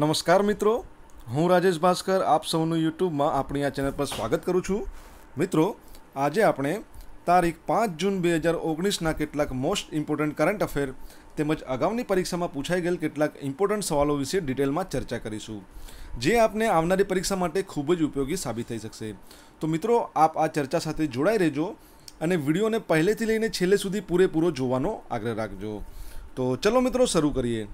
નમસ્કાર મિત્રો હું રાજેશ ભાસ્કર આપ સૌનું યુટ્યુબમાં આપણી આ ચેનલ પર સ્વાગત કરું છું મિત્રો આજે આપણે તારીખ પાંચ જૂન બે હજાર ઓગણીસના કેટલાક મોસ્ટ ઇમ્પોર્ટન્ટ કરંટ અફેર તેમજ અગાઉની પરીક્ષામાં પૂછાઈ ગયેલ કેટલાક ઇમ્પોર્ટન્ટ સવાલો વિશે ડિટેલમાં ચર્ચા કરીશું જે આપને આવનારી પરીક્ષા માટે ખૂબ જ ઉપયોગી સાબિત થઈ શકશે તો મિત્રો આપ આ ચર્ચા સાથે જોડાઈ રહેજો અને વિડીયોને પહેલેથી લઈને છેલ્લે સુધી પૂરેપૂરો જોવાનો આગ્રહ રાખજો તો ચલો મિત્રો શરૂ કરીએ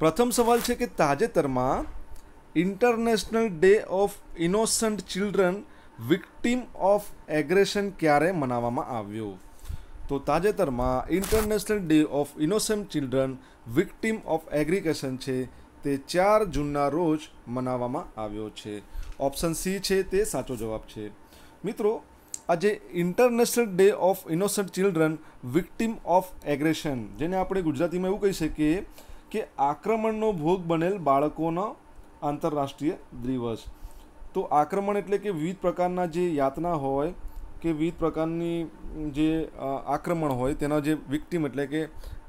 પ્રથમ સવાલ છે કે તાજેતરમાં international day of innocent children victim of aggression ક્યારે મનાવવામાં આવ્યો તો તાજેતરમાં international day of innocent children victim of aggression છે તે ચાર જૂનના રોજ મનાવવામાં આવ્યો છે ઓપ્શન સી છે તે સાચો જવાબ છે મિત્રો આજે international day of innocent children victim of aggression જેને આપણે ગુજરાતીમાં એવું કહી શકીએ કે આક્રમણનો ભોગ બનેલ બાળકોનો આંતરરાષ્ટ્રીય દિવસ તો આક્રમણ એટલે કે વિવિધ પ્રકારના જે યાતના હોય કે વિવિધ પ્રકારની જે આક્રમણ હોય તેના જે વિક્ટીમ એટલે કે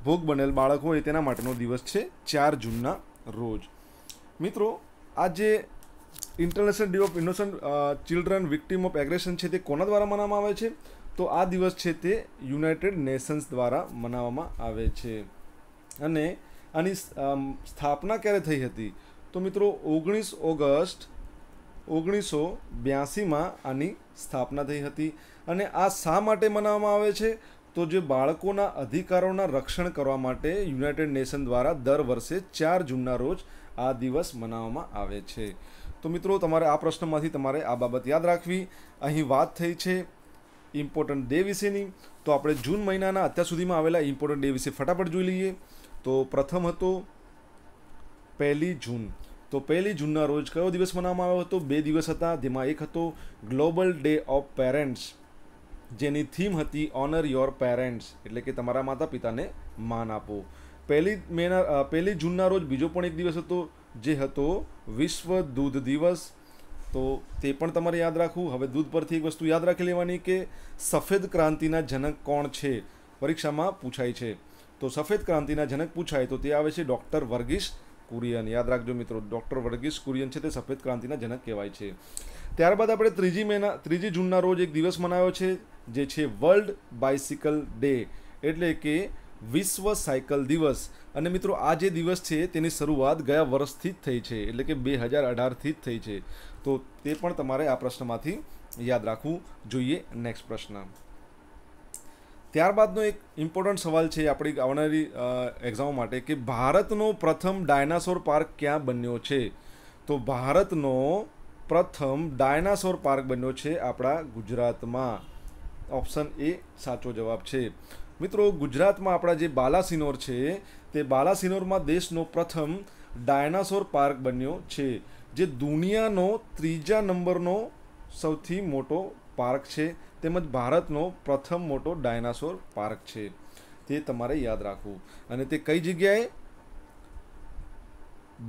ભોગ બનેલ બાળક હોય તેના માટેનો દિવસ છે ચાર જૂનના રોજ મિત્રો આ જે international day of innocent children victim of aggression છે તે કોના દ્વારા મનાવવામાં આવે છે તો આ દિવસ છે તે યુનાઇટેડ નેશન્સ દ્વારા મનાવવામાં આવે છે અને આની સ્થાપના ક્યારે થઈ હતી તો મિત્રો ઓગણીસ ઓગસ્ટ ઓગણીસો બ્યાસીમાં આની સ્થાપના થઈ હતી અને આ શા માટે મનાવવામાં આવે છે તો જે બાળકોના અધિકારોના રક્ષણ કરવા માટે યુનાઇટેડ નેશન દ્વારા દર વર્ષે ચાર જૂનના રોજ આ દિવસ મનાવવામાં આવે છે તો મિત્રો તમારે આ પ્રશ્નમાંથી તમારે આ બાબત યાદ રાખવી અહીં વાત થઈ છે ઇમ્પોર્ટન્ટ ડે વિશેની તો આપણે જૂન મહિનાના અત્યાર સુધીમાં આવેલા ઇમ્પોર્ટન્ટ ડે વિશે ફટાફટ જોઈ લઈએ તો પ્રથમ હતો પહેલી જૂન તો પહેલી જૂનના રોજ કયો દિવસ મનાવવામાં આવ્યો હતો બે દિવસ હતા જેમાં એક હતો ગ્લોબલ ડે ઓફ પેરેન્ટ્સ જેની થીમ હતી ઓનર યોર પેરેન્ટ્સ એટલે કે તમારા માતા પિતાને માન આપો પહેલી મેના પહેલી જૂનના રોજ બીજો પણ એક દિવસ હતો જે હતો વિશ્વ દૂધ દિવસ તો તે પણ તમારે યાદ રાખવું હવે દૂધ પરથી એક વસ્તુ યાદ રાખી લેવાની કે સફેદ ક્રાંતિના જનક કોણ છે પરીક્ષામાં પૂછાય છે તો સફેદ ક્રાંતિના જનક પૂછાય તો તે આવે છે ડૉક્ટર વર્ગીસ કુરિયન યાદ રાખજો મિત્રો ડૉક્ટર વર્ગીસ કુરિયન છે તે સફેદ ક્રાંતિના જનક કહેવાય છે ત્યારબાદ આપણે ત્રીજી મેના ત્રીજી જૂનના રોજ એક દિવસ મનાવ્યો છે જે છે વર્લ્ડ બાઇસિકલ ડે એટલે કે વિશ્વ સાયકલ દિવસ અને મિત્રો આ જે દિવસ છે તેની શરૂઆત ગયા વર્ષથી જ થઈ છે એટલે કે બે હજાર અઢારથી જ થઈ છે તો તે પણ તમારે આ પ્રશ્નમાંથી યાદ રાખવું જોઈએ નેક્સ્ટ પ્રશ્ન ત્યારબાદનો એક ઇમ્પોર્ટન્ટ સવાલ છે આપણી આવનારી એક્ઝામ માટે કે ભારતનો પ્રથમ ડાયનાસોર પાર્ક ક્યાં બન્યો છે તો ભારતનો પ્રથમ ડાયનાસોર પાર્ક બન્યો છે આપણા ગુજરાતમાં ઓપ્શન એ સાચો જવાબ છે મિત્રો ગુજરાતમાં આપણા જે બાલાસિનોર છે તે બાલાસિનોરમાં દેશનો પ્રથમ ડાયનાસોર પાર્ક બન્યો છે જે દુનિયાનો ત્રીજા નંબરનો સૌથી મોટો પાર્ક છે તેમજ ભારતનો પ્રથમ મોટો ડાયનાસોર પાર્ક છે તે તમારે યાદ રાખવું અને તે કઈ જગ્યાએ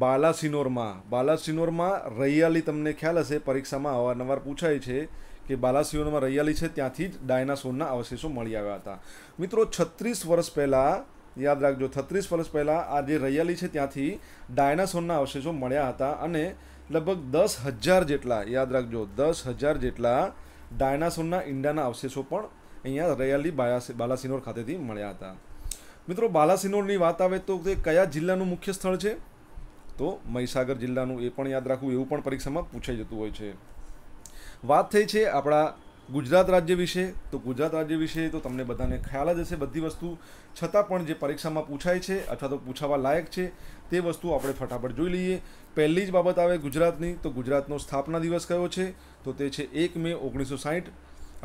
બાલાસિનોરમાં બાલાસિનોરમાં રૈયાલી તમને ખ્યાલ હશે પરીક્ષામાં અવારનવાર પૂછાય છે કે બાલાસિનોરમાં રૈયાલી છે ત્યાંથી જ ડાયનાસોરના અવશેષો મળી આવ્યા હતા મિત્રો છત્રીસ વર્ષ પહેલાં યાદ રાખજો છત્રીસ વર્ષ પહેલાં આ જે રૈયાલી છે ત્યાંથી ડાયનાસોરના અવશેષો મળ્યા હતા અને લગભગ દસ હજાર જેટલા યાદ રાખજો દસ હજાર જેટલા ડાયનાસોરના ઇંડાના અવશેષો પણ અહીંયા રયાલી બાલાસિનોર ખાતેથી મળ્યા હતા મિત્રો બાલાસિનોરની વાત આવે તો તે કયા જિલ્લાનું મુખ્ય સ્થળ છે તો મહીસાગર જિલ્લાનું એ પણ યાદ રાખવું એવું પણ પરીક્ષામાં પૂછાઈ જતું હોય છે વાત થઈ છે આપણા ગુજરાત રાજ્ય વિશે તો ગુજરાત રાજ્ય વિશે તો તમને બધાને ખ્યાલ જ હશે બધી વસ્તુ છતાં પણ જે પરીક્ષામાં પૂછાય છે અથવા તો પૂછાવા લાયક છે તે વસ્તુ આપણે ફટાફટ જોઈ લઈએ પહેલી જ બાબત આવે ગુજરાતની તો ગુજરાતનો સ્થાપના દિવસ કયો છે તો તે છે એક મે ઓગણીસો સાહીઠ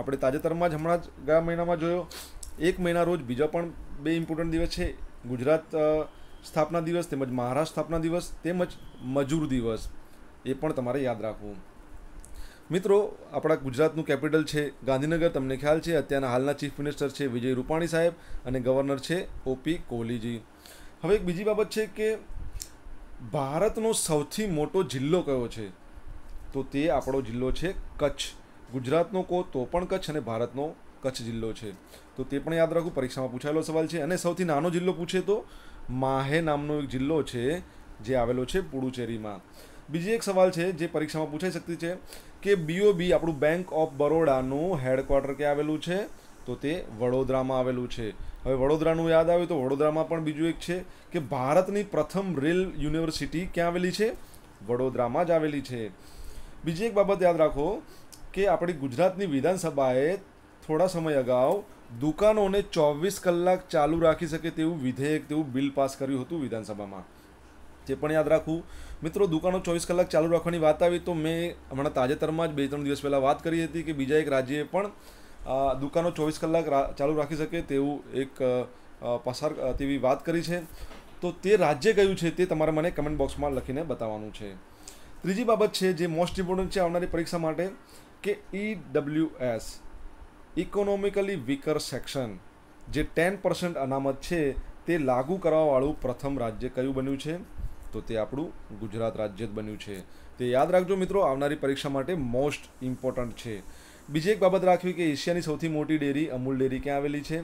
આપણે તાજેતરમાં જ હમણાં જ ગયા મહિનામાં જોયો એક મહિના રોજ બીજા પણ બે ઇમ્પોર્ટન્ટ દિવસ છે ગુજરાત સ્થાપના દિવસ તેમજ મહારાષ્ટ્ર સ્થાપના દિવસ તેમજ મજૂર દિવસ એ પણ તમારે યાદ રાખવું મિત્રો આપણા ગુજરાતનું કેપિટલ છે ગાંધીનગર તમને ખ્યાલ છે અત્યારના હાલના ચીફ મિનિસ્ટર છે વિજય રૂપાણી સાહેબ અને ગવર્નર છે ઓપી કોહલીજી હવે એક બીજી બાબત છે કે ભારતનો સૌથી મોટો જિલ્લો કયો છે તો તે આપણો જિલ્લો છે કચ્છ ગુજરાતનો કહો તો પણ કચ્છ અને ભારતનો કચ્છ જિલ્લો છે તો તે પણ યાદ રાખો પરીક્ષામાં પૂછાયેલો સવાલ છે અને સૌથી નાનો જિલ્લો પૂછે તો માહે નામનો એક જિલ્લો છે જે આવેલો છે પુડુચેરીમાં બીજી એક સવાલ છે જે પરીક્ષામાં પૂછાઈ શકતી છે કે બીઓબી આપણું બેંક ઓફ બરોડાનું હેડક્વાર્ટર ક્યાં આવેલું છે તો તે વડોદરામાં આવેલું છે હવે વડોદરાનું યાદ આવ્યું તો વડોદરામાં પણ બીજું એક છે કે ભારતની પ્રથમ રેલ યુનિવર્સિટી ક્યાં આવેલી છે વડોદરામાં જ આવેલી છે બીજી એક બાબત યાદ રાખો કે આપણી ગુજરાતની વિધાનસભાએ થોડા સમય અગાઉ દુકાનોને ચોવીસ કલાક ચાલુ રાખી શકે તેવું વિધેયક તેવું બિલ પાસ કર્યું હતું વિધાનસભામાં જે પણ યાદ રાખવું મિત્રો દુકાનો ચોવીસ કલાક ચાલુ રાખવાની વાત આવી તો મેં હમણાં તાજેતરમાં જ બે ત્રણ દિવસ પહેલાં વાત કરી હતી કે બીજા એક રાજ્યએ પણ દુકાનો ચોવીસ કલાક ચાલુ રાખી શકે તેવું એક પસાર તેવી વાત કરી છે તો તે રાજ્ય કયું છે તે તમારે મને કમેન્ટ બોક્સમાં લખીને બતાવવાનું છે ત્રીજી બાબત છે જે મોસ્ટ ઇમ્પોર્ટન્ટ છે આવનારી પરીક્ષા માટે કે E W S economically weaker section જે ટેન પર્સન્ટ અનામત છે તે લાગુ કરવાવાળું પ્રથમ રાજ્ય કયું બન્યું છે તો તે આપણું ગુજરાત રાજ્ય જ બન્યું છે તે યાદ રાખજો મિત્રો આવનારી પરીક્ષા માટે મોસ્ટ ઇમ્પોર્ટન્ટ છે બીજી એક બાબત રાખવી કે એશિયાની સૌથી મોટી ડેરી અમૂલ ડેરી ક્યાં આવેલી છે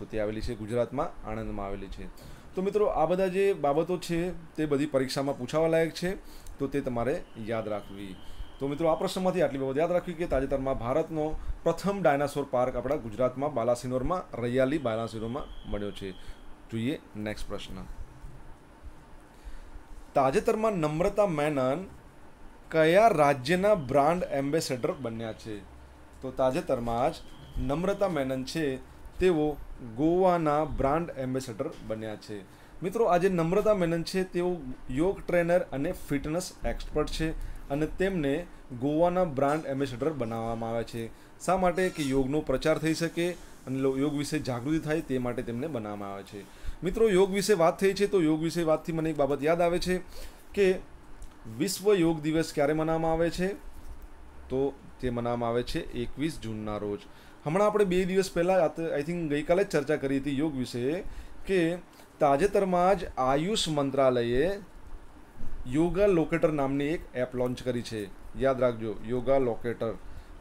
તો તે આવેલી છે ગુજરાતમાં આણંદમાં આવેલી છે તો મિત્રો આ બધા જે બાબતો છે તે બધી પરીક્ષામાં પૂછાવા લાયક છે તો તે તમારે યાદ રાખવી તો મિત્રો આ પ્રશ્નમાંથી આટલી બાબત યાદ રાખવી કે તાજેતરમાં ભારતનો પ્રથમ ડાયનાસોર પાર્ક આપણા ગુજરાતમાં બાલાસિનોરમાં રૈયાલી બાલાસિનોરમાં મળ્યો છે જોઈએ નેક્સ્ટ પ્રશ્ન તાજેતરમાં નમ્રતા મેનન કયા રાજ્યના બ્રાન્ડ એમ્બેસેડર બન્યા છે તો તાજેતરમાં જ નમ્રતા મેનન છે તેઓ ગોવાના બ્રાન્ડ એમ્બેસેડર બન્યા છે મિત્રો આજે નમ્રતા મેનન છે તેઓ યોગ ટ્રેનર અને ફિટનેસ એક્સપર્ટ છે અને તેમને ગોવાના બ્રાન્ડ એમ્બેસેડર બનાવવામાં આવ્યા છે શા માટે કે યોગનો પ્રચાર થઈ શકે અને યોગ વિશે જાગૃતિ થાય તે માટે તેમને બનાવવામાં આવે છે મિત્રો યોગ વિશે વાત થઈ છે તો યોગ વિશે વાતથી મને એક બાબત યાદ આવે છે કે વિશ્વ યોગ દિવસ ક્યારે મનાવવામાં આવે છે તો તે મનાવવામાં આવે છે એકવીસ જૂનના રોજ હમણાં આપણે બે દિવસ પહેલાં આઈ થિંક ગઈકાલે જ ચર્ચા કરી હતી યોગ વિશે કે તાજેતરમાં જ આયુષ મંત્રાલયે યોગા લોકેટર નામની એક એપ લોન્ચ કરી છે યાદ રાખજો યોગા લોકેટર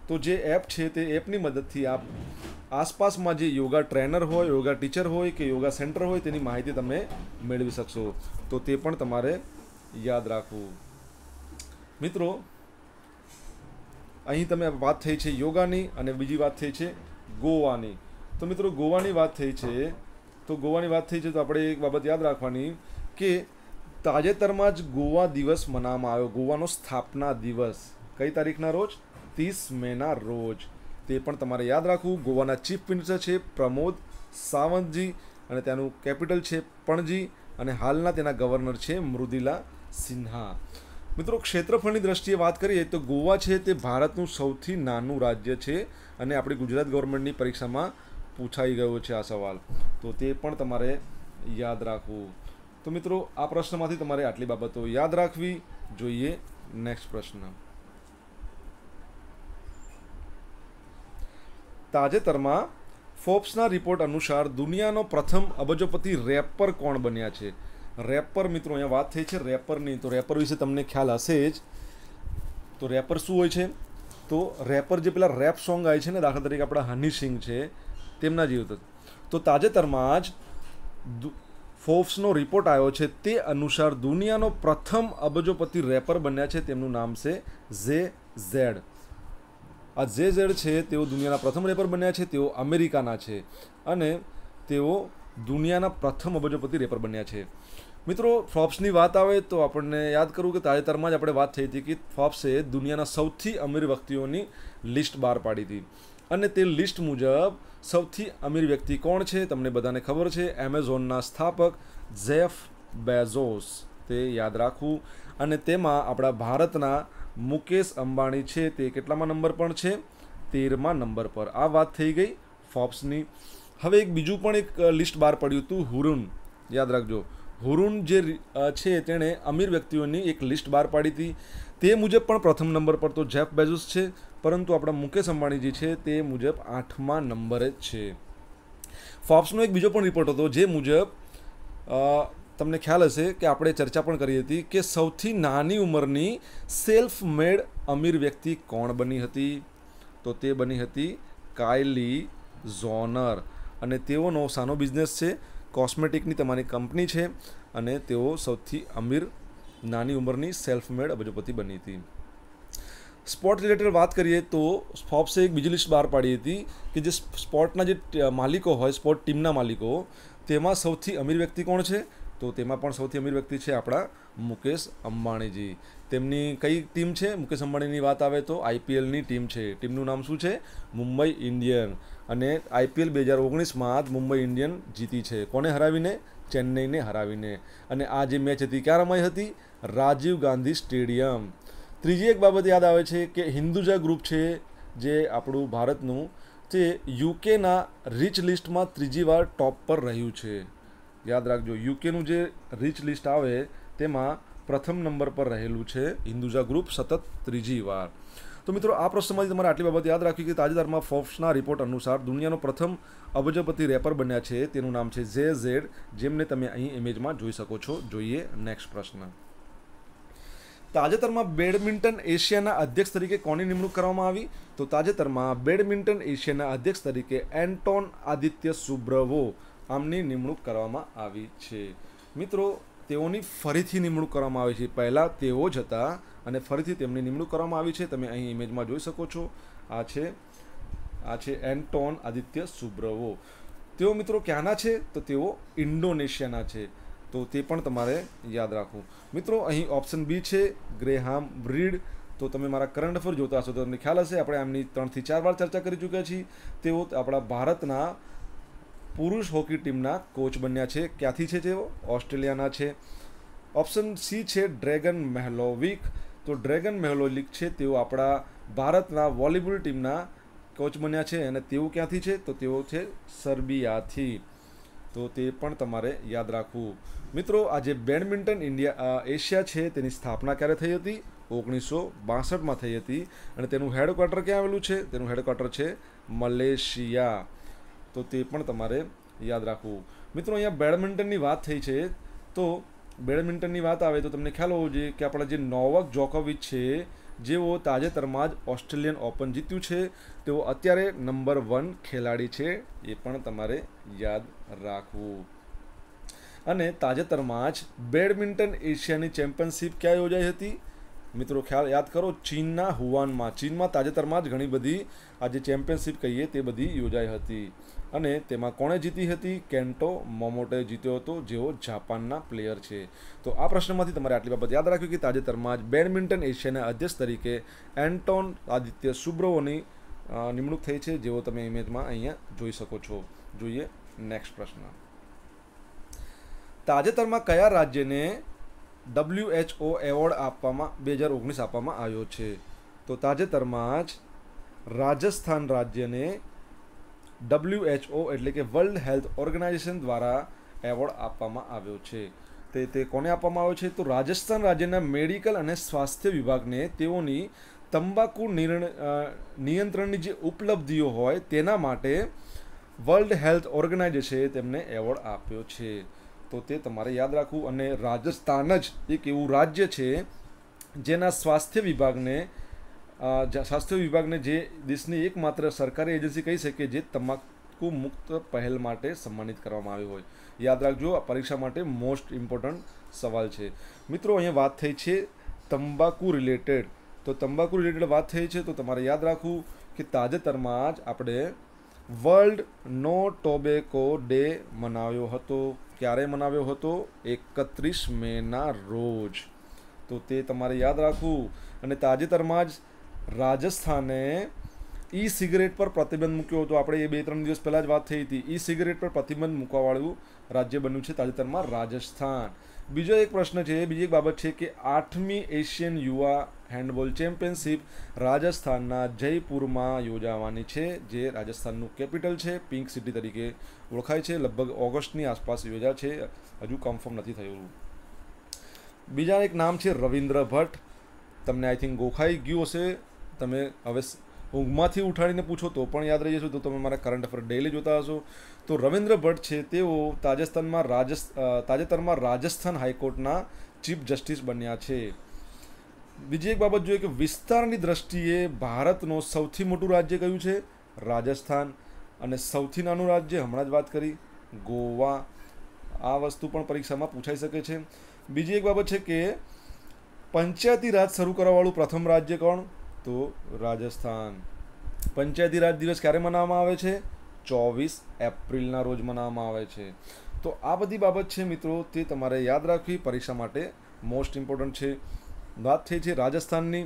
તો જે એપ છે તે એપની મદદથી આપ આસપાસમાં જે યોગા ટ્રેનર હોય યોગા ટીચર હોય કે યોગા સેન્ટર હોય તેની માહિતી તમે મેળવી શકશો તો તે પણ તમારે યાદ રાખવું મિત્રો અહીં તમે વાત થઈ છે યોગાની અને બીજી વાત થઈ છે ગોવાની તો મિત્રો ગોવાની વાત થઈ છે તો ગોવાની વાત થઈ છે તો આપણે એક બાબત યાદ રાખવાની કે તાજેતરમાં જ ગોવા દિવસ મનાવવામાં આવ્યો ગોવાનો સ્થાપના દિવસ કઈ તારીખના રોજ ત્રીસ મેના રોજ તે પણ તમારે યાદ રાખવું ગોવાના ચીફ મિનિસ્ટર છે પ્રમોદ સાવંતજી અને તેનું કેપિટલ છે પણજી અને હાલના તેના ગવર્નર છે મૃદિલા સિન્હા મિત્રો ક્ષેત્રફળની દ્રષ્ટિએ વાત કરીએ તો ગોવા છે તે ભારતનું સૌથી નાનું રાજ્ય છે અને આપણી ગુજરાત ગવર્મેન્ટની પરીક્ષામાં પૂછાઈ ગયો છે આ સવાલ તો તે પણ તમારે યાદ રાખવું તો મિત્રો આ પ્રશ્નમાંથી તમારે આટલી બાબતો યાદ રાખવી જોઈએ નેક્સ્ટ પ્રશ્ન તાજેતરમાં ફોર્બ્સના રિપોર્ટ અનુસાર દુનિયાનો પ્રથમ અબજોપતિ રેપર કોણ બન્યા છે રેપર મિત્રો અહીંયા વાત થઈ છે રેપરની તો રેપર વિશે તમને ખ્યાલ હશે જ તો રેપર શું હોય છે તો રેપર જે પેલા રેપ સોંગ આવે છે ને દાખલા તરીકે આપણા હની સિંગ છે તેમના જેવું તો તાજેતરમાં જ ફોર્બ્સનો રિપોર્ટ આવ્યો છે તે અનુસાર દુનિયાનો પ્રથમ અબજોપતિ રેપર બન્યા છે તેમનું નામ છે ઝે ઝેડ આ જે ઝેડ છે તેઓ દુનિયાના પ્રથમ રેપર બન્યા છે તેઓ અમેરિકાના છે અને તેઓ દુનિયાના પ્રથમ અબજોપતિ રેપર બન્યા છે મિત્રો ફોર્બ્સની વાત આવે તો આપણને યાદ કરું કે તાજેતરમાં જ આપણે વાત થઈ હતી કે ફોર્બ્સે દુનિયાના સૌથી અમીર વ્યક્તિઓની લિસ્ટ બહાર પાડી હતી અને તે લિસ્ટ મુજબ સૌથી અમીર વ્યક્તિ કોણ છે તમને બધાને ખબર છે એમેઝોનના સ્થાપક ઝેફ બેઝોસ તે યાદ રાખવું અને તેમાં આપણા ભારતના મુકેશ અંબાણી છે તે કેટલામાં નંબર પણ છે તેરમાં નંબર પર આ વાત થઈ ગઈ ફોર્બ્સની હવે એક બીજું પણ એક લિસ્ટ બહાર પડ્યું હતું હુરુન યાદ રાખજો હુરુન જે છે તેણે અમીર વ્યક્તિઓની એક લિસ્ટ બહાર પાડી હતી તે મુજબ પણ પ્રથમ નંબર પર તો જેફ બેઝુસ છે પરંતુ આપણા મુકેશ અંબાણીજી છે તે મુજબ આઠમા નંબરે છે ફોર્બ્સનો એક બીજો પણ રિપોર્ટ હતો જે મુજબ તમને ખ્યાલ હશે કે આપણે ચર્ચા પણ કરી હતી કે સૌથી નાની ઉંમરની સેલ્ફ મેડ અમીર વ્યક્તિ કોણ બની હતી તો તે બની હતી કાયલી ઝોનર અને તેઓનો સાનો બિઝનેસ છે કોસ્મેટિકની તમારી કંપની છે અને તેઓ સૌથી અમીર નાની ઉંમરની સેલ્ફ મેડ અબજોપતિ બની હતી સ્પોર્ટ રિલેટેડ વાત કરીએ તો ફોબ્સે એક બીજી લિસ્ટ બહાર પાડી હતી કે જે સ્પોર્ટના જે માલિકો હોય સ્પોર્ટ ટીમના માલિકો તેમાં સૌથી અમીર વ્યક્તિ કોણ છે તો તેમાં પણ સૌથી અમીર વ્યક્તિ છે આપણા મુકેશ અંબાણીજી તેમની કઈ ટીમ છે મુકેશ અંબાણીની વાત આવે તો આઈપીએલની ટીમ છે ટીમનું નામ શું છે મુંબઈ ઇન્ડિયન અને આઈપીએલ બે હજાર ઓગણીસમાં જ મુંબઈ ઇન્ડિયન જીતી છે કોને હરાવીને ચેન્નઈને હરાવીને અને આ જે મેચ હતી ક્યાં રમાઈ હતી રાજીવ ગાંધી સ્ટેડિયમ ત્રીજી એક બાબત યાદ આવે છે કે હિન્દુજા ગ્રુપ છે જે આપણું ભારતનું તે યુકેના રિચ લિસ્ટમાં ત્રીજી વાર ટોપ પર રહ્યું છે યાદ રાખજો યુકેનું જે રીચ લિસ્ટ આવે તેમાં પ્રથમ નંબર પર રહેલું છે હિન્દુજા ગ્રુપ સતત ત્રીજી વાર તો મિત્રો આ પ્રશ્નમાંથી તમારે આટલી બાબત યાદ રાખવી કે તાજેતરમાં ફોર્બ્સના રિપોર્ટ અનુસાર દુનિયાનો પ્રથમ અબજપતિ રેપર બન્યા છે તેનું નામ છે ઝે ઝેડ જેમને તમે અહીં ઇમેજમાં જોઈ શકો છો જોઈએ નેક્સ્ટ પ્રશ્ન તાજેતરમાં બેડમિન્ટન એશિયાના અધ્યક્ષ તરીકે કોની નિમણૂક કરવામાં આવી તો તાજેતરમાં બેડમિન્ટન એશિયાના અધ્યક્ષ તરીકે એન્ટોન આદિત્ય સુબ્રવો આમની નિમણૂક કરવામાં આવી છે મિત્રો તેઓની ફરીથી નિમણૂક કરવામાં આવી છે પહેલાં તેઓ જ હતા અને ફરીથી તેમની નિમણૂક કરવામાં આવી છે તમે અહીં ઇમેજમાં જોઈ શકો છો આ છે આ છે એન્ટોન આદિત્ય સુબ્રવો તેઓ મિત્રો ક્યાંના છે તો તેઓ ઇન્ડોનેશિયાના છે તો તે પણ તમારે યાદ રાખવું મિત્રો અહીં ઓપ્શન બી છે ગ્રેહામ બ્રીડ તો તમે મારા કરંટ અફેર જોતા હશો તો તમને ખ્યાલ હશે આપણે એમની ત્રણથી ચાર વાર ચર્ચા કરી ચૂક્યા છીએ તેઓ આપણા ભારતના પુરુષ હોકી ટીમના કોચ બન્યા છે ક્યાંથી છે તેઓ ઓસ્ટ્રેલિયાના છે ઓપ્શન સી છે ડ્રેગન મહેલોવિક તો ડ્રેગન મહેલોલિક છે તેઓ આપણા ભારતના વોલીબોલ ટીમના કોચ બન્યા છે અને તેઓ ક્યાંથી છે તો તેઓ છે સર્બિયાથી તો તે પણ તમારે યાદ રાખવું મિત્રો આજે બેડમિન્ટન ઇન્ડિયા એશિયા છે તેની સ્થાપના ક્યારે થઈ હતી ઓગણીસો બાસઠમાં થઈ હતી અને તેનું હેડક્વાર્ટર ક્યાં આવેલું છે તેનું હેડક્વાર્ટર છે મલેશિયા તો તે પણ તમારે યાદ રાખવું મિત્રો અહીંયા બેડમિન્ટનની વાત થઈ છે તો બેડમિન્ટનની વાત આવે તો તમને ખ્યાલ હોવો જોઈએ કે આપણા જે નોવક જોકોવિચ છે જેઓ તાજેતરમાં જ ઓસ્ટ્રેલિયન ઓપન જીત્યું છે તેઓ અત્યારે નંબર વન ખેલાડી છે એ પણ તમારે યાદ રાખવું અને તાજેતરમાં જ બેડમિન્ટન એશિયાની ચેમ્પિયનશિપ ક્યાં યોજાઈ હતી મિત્રો ખ્યાલ યાદ કરો ચીનના હુવાનમાં ચીનમાં તાજેતરમાં જ ઘણી બધી આ જે ચેમ્પિયનશિપ કહીએ તે બધી યોજાઈ હતી અને તેમાં કોણે જીતી હતી કેન્ટો મોમોટે જીત્યો હતો જેઓ જાપાનના પ્લેયર છે તો આ પ્રશ્નમાંથી તમારે આટલી બાબત યાદ રાખવી કે તાજેતરમાં જ બેડમિન્ટન એશિયાના અધ્યક્ષ તરીકે એન્ટોન આદિત્ય સુબ્રોવોની નિમણૂક થઈ છે જેઓ તમે ઇમેજમાં અહીંયા જોઈ શકો છો જોઈએ નેક્સ્ટ પ્રશ્ન તાજેતરમાં કયા રાજ્યને ડબલ્યુએચઓ એવોર્ડ આપવામાં બે હજાર ઓગણીસ આપવામાં આવ્યો છે તો તાજેતરમાં જ રાજસ્થાન રાજ્યને ડબલ્યુએચઓ એટલે કે વર્લ્ડ હેલ્થ ઓર્ગેનાઇઝેશન દ્વારા એવોર્ડ આપવામાં આવ્યો છે તે તે કોને આપવામાં આવ્યો છે તો રાજસ્થાન રાજ્યના મેડિકલ અને સ્વાસ્થ્ય વિભાગને તેઓની તંબાકુ નિયંત્રણની જે ઉપલબ્ધિઓ હોય તેના માટે વર્લ્ડ હેલ્થ ઓર્ગેનાઇઝેશને તેમને એવોર્ડ આપ્યો છે તો તે તમારે યાદ રાખવું અને રાજસ્થાન જ એક એવું રાજ્ય છે જેના સ્વાસ્થ્ય વિભાગને સ્વાસ્થ્ય વિભાગને જે દેશની એકમાત્ર સરકારી એજન્સી કહી શકે જે તમાકુ મુક્ત પહેલ માટે સન્માનિત કરવામાં આવી હોય યાદ રાખજો આ પરીક્ષા માટે મોસ્ટ ઇમ્પોર્ટન્ટ સવાલ છે મિત્રો અહીંયા વાત થઈ છે તંબાકુ રિલેટેડ તો તંબાકુ રિલેટેડ વાત થઈ છે તો તમારે યાદ રાખવું કે તાજેતરમાં જ આપણે વર્લ્ડ નો ટોબેકો ડે મનાવ્યો હતો ક્યારે મનાવ્યો હતો એકત્રીસ મેના રોજ તો તે તમારે યાદ રાખવું અને તાજેતરમાં જ રાજસ્થાને ઈ સિગરેટ પર પ્રતિબંધ મૂક્યો હતો આપણે એ બે ત્રણ દિવસ પહેલાં જ વાત થઈ હતી ઈ સિગરેટ પર પ્રતિબંધ મૂકવાવાળું રાજ્ય બન્યું છે તાજેતરમાં રાજસ્થાન બીજો એક પ્રશ્ન છે બીજી એક બાબત છે કે આઠમી એશિયન યુવા હેન્ડબોલ ચેમ્પિયનશિપ રાજસ્થાનના જયપુરમાં યોજાવાની છે જે રાજસ્થાનનું કેપિટલ છે પિંક સિટી તરીકે ઓળખાય છે લગભગ ઓગસ્ટની આસપાસ યોજા છે હજુ કન્ફર્મ નથી થયું બીજા એક નામ છે રવિન્દ્ર ભટ્ટ તમને આઈ થિંક ગોખાઈ ગયું હશે તમે હવે ઊંઘમાંથી ઉઠાડીને પૂછો તો પણ યાદ રહી જશો તો તમે મારા કરંટ અફેર ડેલી જોતા હશો તો રવિન્દ્ર ભટ્ટ છે તેઓ તાજેતરમાં રાજસ્થ તાજેતરમાં રાજસ્થાન હાઈકોર્ટના ચીફ જસ્ટિસ બન્યા છે બીજી એક બાબત જોઈએ કે વિસ્તારની દ્રષ્ટિએ ભારતનો સૌથી મોટું રાજ્ય કયું છે રાજસ્થાન અને સૌથી નાનું રાજ્ય હમણાં જ વાત કરી ગોવા આ વસ્તુ પણ પરીક્ષામાં પૂછાઈ શકે છે બીજી એક બાબત છે કે પંચાયતી રાજ શરૂ કરવાવાળું પ્રથમ રાજ્ય કોણ તો રાજસ્થાન પંચાયતી રાજ દિવસ ક્યારે મનાવવામાં આવે છે ચોવીસ એપ્રિલના રોજ મનાવવામાં આવે છે તો આ બધી બાબત છે મિત્રો તે તમારે યાદ રાખવી પરીક્ષા માટે મોસ્ટ ઇમ્પોર્ટન્ટ છે વાત થઈ છે રાજસ્થાનની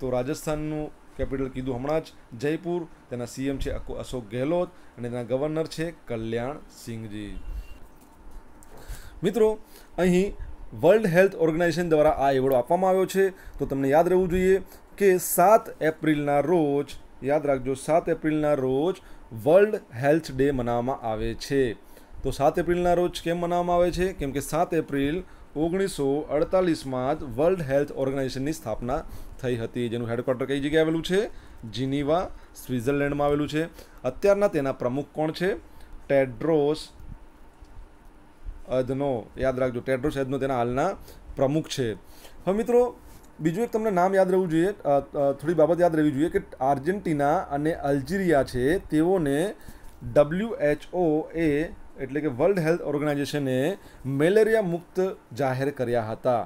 તો રાજસ્થાનનું કેપિટલ કીધું હમણાં જ જયપુર તેના સીએમ છે અશોક ગહેલોત અને તેના ગવર્નર છે કલ્યાણ સિંહજી મિત્રો અહીં વર્લ્ડ હેલ્થ ઓર્ગેનાઇઝેશન દ્વારા આ એવોર્ડ આપવામાં આવ્યો છે તો તમને યાદ રહેવું જોઈએ કે સાત એપ્રિલના રોજ યાદ રાખજો સાત એપ્રિલના રોજ વર્લ્ડ હેલ્થ ડે મનાવવામાં આવે છે તો સાત એપ્રિલના રોજ કેમ મનાવવામાં આવે છે કેમ કે સાત એપ્રિલ ઓગણીસો અડતાલીસમાં જ વર્લ્ડ હેલ્થ ઓર્ગેનાઇઝેશનની સ્થાપના થઈ હતી જેનું હેડક્વાર્ટર કઈ જગ્યાએ આવેલું છે જીનીવા સ્વિટ્ઝરલેન્ડમાં આવેલું છે અત્યારના તેના પ્રમુખ કોણ છે ટેડ્રોસ અધનો યાદ રાખજો ટેડ્રોસ એધનો તેના હાલના પ્રમુખ છે હવે મિત્રો બીજું એક તમને નામ યાદ રહેવું જોઈએ થોડી બાબત યાદ રહેવી જોઈએ કે આર્જેન્ટિના અને અલ્જીરિયા છે તેઓને ડબલ્યુએચઓ એ એટલે કે વર્લ્ડ હેલ્થ ઓર્ગેનાઇઝેશને મેલેરિયા મુક્ત જાહેર કર્યા હતા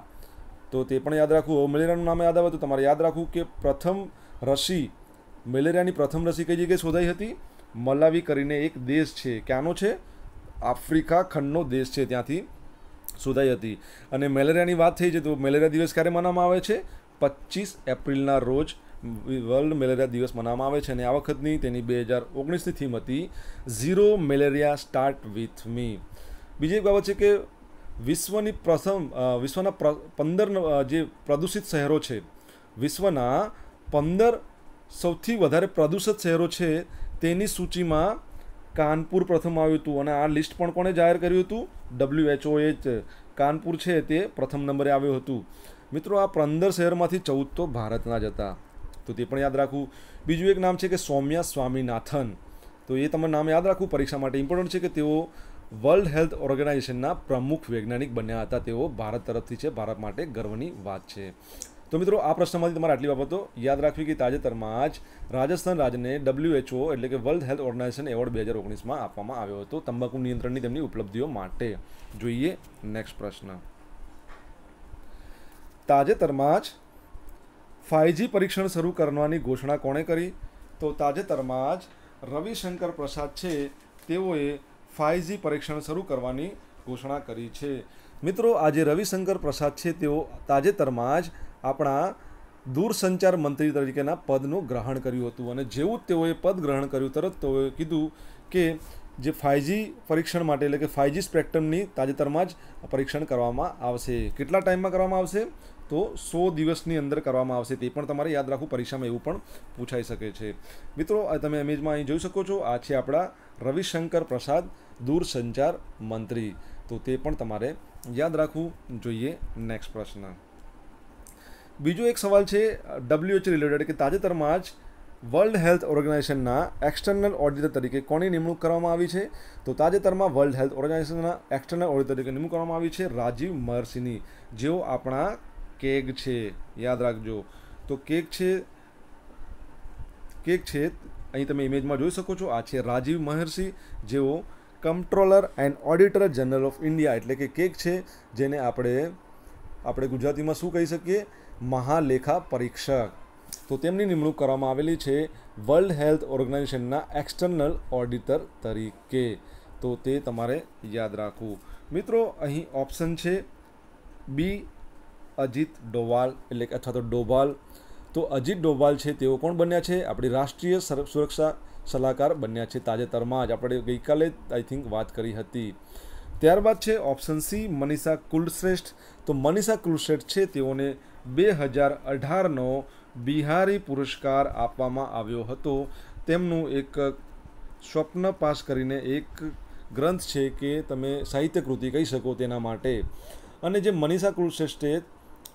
તો તે પણ યાદ રાખવું મેલેરિયાનું નામ યાદ આવે તો તમારે યાદ રાખવું કે પ્રથમ રસી મેલેરિયાની પ્રથમ રસી કઈ જગ્યાએ શોધાઈ હતી મલાવી કરીને એક દેશ છે ક્યાંનો છે આફ્રિકા ખંડનો દેશ છે ત્યાંથી શોધાઈ હતી અને મેલેરિયાની વાત થઈ છે તો મેલેરિયા દિવસ ક્યારે માનવામાં આવે છે પચીસ એપ્રિલના રોજ વર્લ્ડ મેલેરિયા દિવસ માનવામાં આવે છે અને આ વખતની તેની બે હજાર ઓગણીસની થીમ હતી zero malaria start with me બીજી એક બાબત છે કે વિશ્વની પ્રથમ વિશ્વના પંદર જે પ્રદૂષિત શહેરો છે વિશ્વના પંદર સૌથી વધારે પ્રદૂષિત શહેરો છે તેની સૂચિમાં કાનપુર પ્રથમ આવ્યું હતું અને આ લિસ્ટ પણ કોણે જાહેર કર્યું હતું ડબલ્યુએચઓએ જ કાનપુર છે તે પ્રથમ નંબરે આવ્યું હતું મિત્રો આ પંદર શહેરમાંથી ચૌદ તો ભારતના જ હતા તો તે પણ યાદ રાખવું બીજું એક નામ છે કે સૌમ્યા સ્વામીનાથન તો એ તમારે નામ યાદ રાખવું પરીક્ષા માટે ઇમ્પોર્ટન્ટ છે કે તેઓ વર્લ્ડ હેલ્થ ઓર્ગેનાઇઝેશનના પ્રમુખ વૈજ્ઞાનિક બન્યા હતા તેઓ ભારત તરફથી છે ભારત માટે ગર્વની વાત છે તો મિત્રો આ પ્રશ્નમાંથી તમારે આટલી બાબતો યાદ રાખવી કે તાજેતરમાં જ રાજસ્થાન રાજ્યને ડબલ્યુએચઓ એટલે કે વર્લ્ડ હેલ્થ ઓર્ગેનાઇઝેશન એવોર્ડ બે હજાર ઓગણીસમાં આપવામાં આવ્યો હતો તંબાકુ નિયંત્રણની તેમની ઉપલબ્ધિઓ માટે જોઈએ નેક્સ્ટ પ્રશ્ન તાજેતરમાં જ ફાઇવજી પરીક્ષણ શરૂ કરવાની ઘોષણા કોણે કરી તો તાજેતરમાં જ રવિશંકર પ્રસાદ છે તેઓએ ફાઇવજી પરીક્ષણ શરૂ કરવાની ઘોષણા કરી છે મિત્રો આજે રવિશંકર પ્રસાદ છે તેઓ તાજેતરમાં જ આપણા દૂરસંચાર મંત્રી તરીકેના પદનું ગ્રહણ કર્યું હતું અને જેવું તેઓએ પદ ગ્રહણ કર્યું તરત તેઓએ કીધું કે જે ફાઇવજી પરીક્ષણ માટે એટલે કે ફાઇવજી સ્પેક્ટ્રમની તાજેતરમાં જ પરીક્ષણ કરવામાં આવશે કેટલા ટાઈમમાં કરવામાં આવશે તો સો દિવસની અંદર કરવામાં આવશે તે પણ તમારે યાદ રાખવું પરીક્ષામાં એવું પણ પૂછાઈ શકે છે મિત્રો તમે ઇમેજમાં અહીં જોઈ શકો છો આ છે આપણા રવિશંકર પ્રસાદ દૂરસંચાર મંત્રી તો તે પણ તમારે યાદ રાખવું જોઈએ નેક્સ્ટ પ્રશ્ન બીજો એક સવાલ છે ડબ્લ્યુએચ રિલેટેડ કે તાજેતરમાં જ વર્લ્ડ હેલ્થ ઓર્ગેનાઇઝેશનના એક્સટર્નલ ઓડિટર તરીકે કોની નિમણૂક કરવામાં આવી છે તો તાજેતરમાં વર્લ્ડ હેલ્થ ઓર્ગેનાઇઝેશનના એક્સટર્નલ ઓડિટર તરીકે નિમણૂક કરવામાં આવી છે રાજીવ મહર્ષિની જેઓ આપણા કેગ છે યાદ રાખજો તો કેક છે કેક છે અહીં તમે ઇમેજમાં જોઈ શકો છો આ છે રાજીવ મહર્ષિ જેઓ controller and auditor general of India એટલે કે કેક છે જેને આપણે આપણે ગુજરાતીમાં શું કહી શકીએ મહાલેખા પરીક્ષક તો તેમની નિમણૂક કરવામાં આવેલી છે વર્લ્ડ હેલ્થ ઓર્ગેનાઇઝેશનના એક્સટર્નલ ઓડિટર તરીકે તો તે તમારે યાદ રાખવું મિત્રો અહીં ઓપ્શન છે બી અજીત ડોવાલ એટલે કે અથવા તો ડોભાલ તો અજીત ડોભાલ છે તેઓ કોણ બન્યા છે આપણી રાષ્ટ્રીય સુરક્ષા સલાહકાર બન્યા છે તાજેતરમાં જ આપણે ગઈકાલે આઈ થિંક વાત કરી હતી ત્યારબાદ છે ઓપ્શન સી મનીષા કુલશ્રેષ્ઠ તો મનીષા કુલશ્રેષ્ઠ છે તેઓને બે હજાર અઢારનો બિહારી પુરસ્કાર આપવામાં આવ્યો હતો તેમનું એક સ્વપ્ન પાસ કરીને એક ગ્રંથ છે કે તમે સાહિત્ય કૃતિ કહી શકો તેના માટે અને જે મનીષા કુલશ્રેષ્ઠે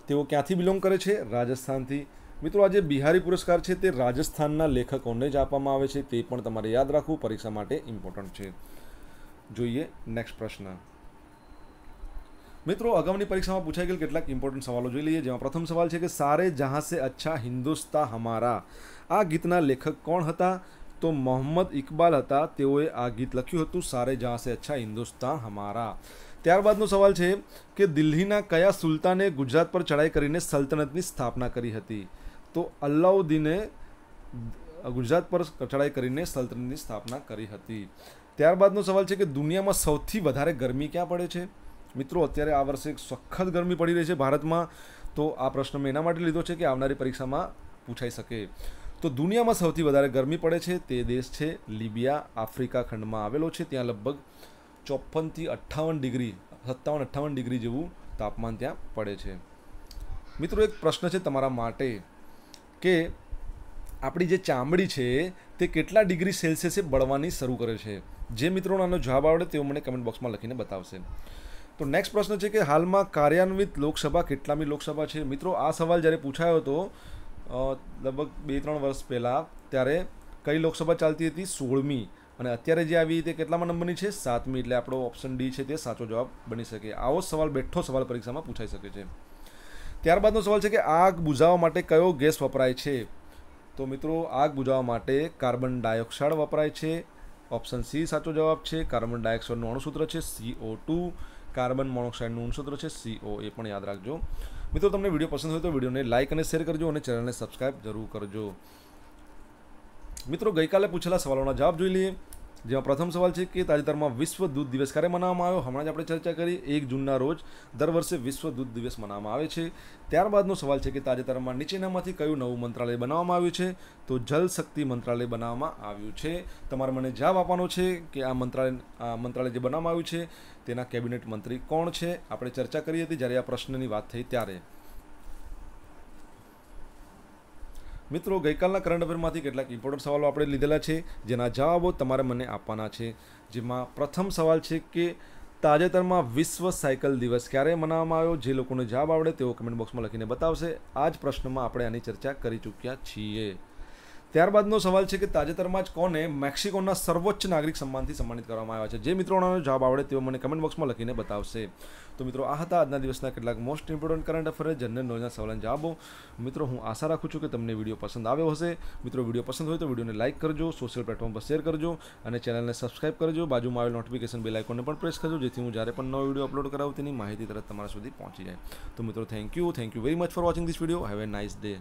તેઓ ક્યાંથી બિલોંગ કરે છે રાજસ્થાનથી મિત્રો આજે બિહારી પુરસ્કાર છે તે રાજસ્થાનના લેખકોને જ આપવામાં આવે છે તે પણ તમારે યાદ રાખવું પરીક્ષા માટે ઇમ્પોર્ટન્ટ છે જોઈએ નેક્સ્ટ પ્રશ્ન મિત્રો અગાઉની પરીક્ષામાં પૂછાઈ ગયેલ કેટલાક ઇમ્પોર્ટન્ટ સવાલો જોઈ લઈએ જેમાં પ્રથમ સવાલ છે કે સારે જહાં સે અચ્છા હિન્દુસ્તા હમારા આ ગીતના લેખક કોણ હતા તો મોહમ્મદ ઇકબાલ હતા તેઓએ આ ગીત લખ્યું હતું સારે જહાં સે અચ્છા હિન્દુસ્તાન હમારા ત્યારબાદનો સવાલ છે કે દિલ્હીના કયા સુલતાને ગુજરાત પર ચડાઈ કરીને સલ્તનતની સ્થાપના કરી હતી તો અલ્લાઉદ્દીને ગુજરાત પર ચડાઈ કરીને સલ્તનતની સ્થાપના કરી હતી ત્યારબાદનો સવાલ છે કે દુનિયામાં સૌથી વધારે ગરમી ક્યાં પડે છે મિત્રો અત્યારે આ વર્ષે સખત ગરમી પડી રહી છે ભારતમાં તો આ પ્રશ્ન મેં એના માટે લીધો છે કે આવનારી પરીક્ષામાં પૂછાઈ શકે તો દુનિયામાં સૌથી વધારે ગરમી પડે છે તે દેશ છે લિબિયા આફ્રિકા ખંડમાં આવેલો છે ત્યાં લગભગ ચોપનથી અઠ્ઠાવન ડિગ્રી સત્તાવન અઠ્ઠાવન ડિગ્રી જેવું તાપમાન ત્યાં પડે છે મિત્રો એક પ્રશ્ન છે તમારા માટે કે આપણી જે ચામડી છે તે કેટલા ડિગ્રી સેલ્સિયસે બળવાની શરૂ કરે છે જે મિત્રોનો આનો જવાબ આવડે તેઓ મને કમેન્ટ બોક્સમાં લખીને બતાવશે તો નેક્સ્ટ પ્રશ્ન છે કે હાલમાં કાર્યાન્વિત લોકસભા કેટલામી લોકસભા છે મિત્રો આ સવાલ જ્યારે પૂછાયો હતો લગભગ બે ત્રણ વર્ષ પહેલાં ત્યારે કઈ લોકસભા ચાલતી હતી સોળમી અને અત્યારે જે આવી તે કેટલામાં નંબરની છે સાતમી એટલે આપણો ઓપ્શન ડી છે તે સાચો જવાબ બની શકે આવો સવાલ બેઠો સવાલ પરીક્ષામાં પૂછાઈ શકે છે ત્યારબાદનો સવાલ છે કે આગ બુઝાવવા માટે કયો ગેસ વપરાય છે તો મિત્રો આગ બુઝાવવા માટે કાર્બન ડાયોક્સાઇડ વપરાય છે ઓપ્શન સી સાચો જવાબ છે કાર્બન ડાયોક્સાઇડનું અણુસૂત્ર છે સીઓ ટુ કાર્બન મોનોક્સાઇડનું સૂત્ર છે સીઓ એ પણ યાદ રાખજો મિત્રો તમને વિડીયો પસંદ હોય તો વિડીયોને લાઇક અને શેર કરજો અને ચેનલને સબસ્ક્રાઇબ જરૂર કરજો મિત્રો ગઈકાલે પૂછેલા સવાલોના જવાબ જોઈ લઈએ જેમાં પ્રથમ સવાલ છે કે તાજેતરમાં વિશ્વ દૂધ દિવસ ક્યારે મનાવવામાં આવ્યો હમણાં જ આપણે ચર્ચા કરી એક જૂનના રોજ દર વર્ષે વિશ્વ દૂધ દિવસ મનાવવામાં આવે છે ત્યારબાદનો સવાલ છે કે તાજેતરમાં નીચેનામાંથી કયું નવું મંત્રાલય બનાવવામાં આવ્યું છે તો જલ શક્તિ મંત્રાલય બનાવવામાં આવ્યું છે તમારે મને જવાબ આપવાનો છે કે આ મંત્રાલય આ મંત્રાલય જે બનાવવામાં આવ્યું છે તેના કેબિનેટ મંત્રી કોણ છે આપણે ચર્ચા કરી હતી જ્યારે આ પ્રશ્નની વાત થઈ ત્યારે મિત્રો ગઈકાલના કરંટ અફેરમાંથી કેટલાક ઇમ્પોર્ટન્ટ સવાલો આપણે લીધેલા છે જેના જવાબો તમારે મને આપવાના છે જેમાં પ્રથમ સવાલ છે કે તાજેતરમાં વિશ્વ સાયકલ દિવસ ક્યારે મનાવવામાં આવ્યો જે લોકોને જવાબ આવડે તેઓ કમેન્ટ બોક્સમાં લખીને બતાવશે આ જ પ્રશ્નમાં આપણે આની ચર્ચા કરી ચૂક્યા છીએ ત્યારબાદનો સવાલ છે કે તાજેતરમાં જ કોને મેક્સિકોના સર્વોચ્ચ નાગરિક સન્માનથી સન્માનિત કરવામાં આવ્યા છે જે મિત્રોનો જવાબ આવડે તેઓ મને કમેન્ટ બોક્સમાં લખીને બતાવશે તો મિત્રો આ હતા આજના દિવસના કેટલાક most important current affair general નોલેજના સવાલના જવાબો મિત્રો હું આશા રાખું છું કે તમને વિડીયો પસંદ આવ્યો હશે મિત્રો વિડીયો પસંદ હોય તો વિડીયોને લાઇક કરજો સોશિયલ પ્લેટફોર્મ પર શેર કરજો અને ચેનલને સબસ્ક્રાઇબ કરજો બાજુમાં આવેલ નોટિફિકેશન બેલ લાઇકોને પણ પ્રેસ કરજો જેથી હું જ્યારે પણ નવો વિડીયો અપલોડ કરાવું તેની માહિતી તરત તમારા સુધી પહોંચી જાય તો મિત્રો thank you thank you very much for watching this video have a nice day